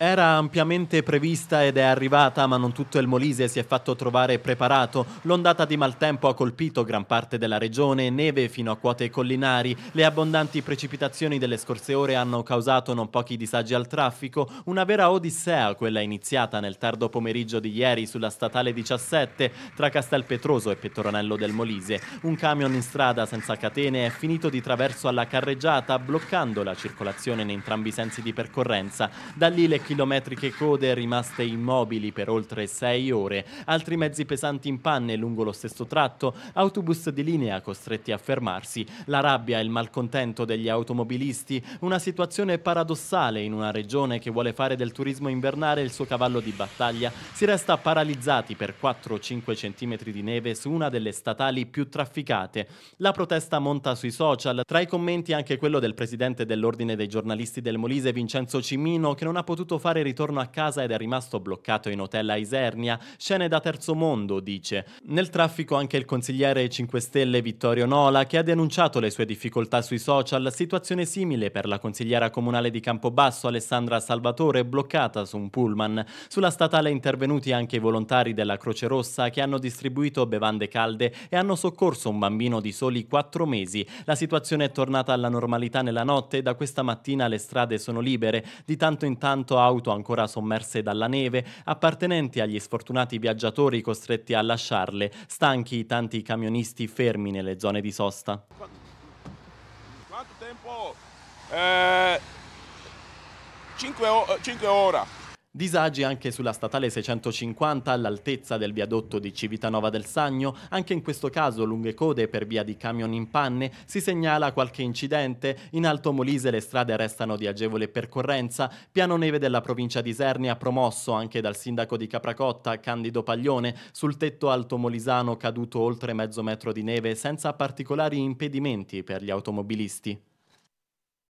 Era ampiamente prevista ed è arrivata, ma non tutto il Molise si è fatto trovare preparato. L'ondata di maltempo ha colpito gran parte della regione, neve fino a quote collinari. Le abbondanti precipitazioni delle scorse ore hanno causato non pochi disagi al traffico. Una vera odissea, quella iniziata nel tardo pomeriggio di ieri sulla statale 17 tra Castelpetroso e Pettoronello del Molise. Un camion in strada senza catene è finito di traverso alla carreggiata, bloccando la circolazione in entrambi i sensi di percorrenza. Da lì le chilometriche code rimaste immobili per oltre 6 ore, altri mezzi pesanti in panne lungo lo stesso tratto, autobus di linea costretti a fermarsi, la rabbia e il malcontento degli automobilisti, una situazione paradossale in una regione che vuole fare del turismo invernale il suo cavallo di battaglia, si resta paralizzati per 4-5 cm di neve su una delle statali più trafficate. La protesta monta sui social, tra i commenti anche quello del presidente dell'Ordine dei giornalisti del Molise Vincenzo Cimino che non ha potuto fare ritorno a casa ed è rimasto bloccato in hotel a Isernia. Scene da terzo mondo, dice. Nel traffico anche il consigliere 5 Stelle Vittorio Nola, che ha denunciato le sue difficoltà sui social, situazione simile per la consigliera comunale di Campobasso Alessandra Salvatore, bloccata su un pullman. Sulla statale intervenuti anche i volontari della Croce Rossa che hanno distribuito bevande calde e hanno soccorso un bambino di soli 4 mesi. La situazione è tornata alla normalità nella notte e da questa mattina le strade sono libere. Di tanto in tanto auto auto ancora sommerse dalla neve, appartenenti agli sfortunati viaggiatori costretti a lasciarle, stanchi i tanti camionisti fermi nelle zone di sosta. Quanto tempo? Eh, 5 eh, ore. Disagi anche sulla statale 650 all'altezza del viadotto di Civitanova del Sagno, anche in questo caso lunghe code per via di camion in panne, si segnala qualche incidente, in Alto Molise le strade restano di agevole percorrenza, Piano Neve della provincia di Isernia promosso anche dal sindaco di Capracotta, Candido Paglione, sul tetto alto molisano caduto oltre mezzo metro di neve senza particolari impedimenti per gli automobilisti.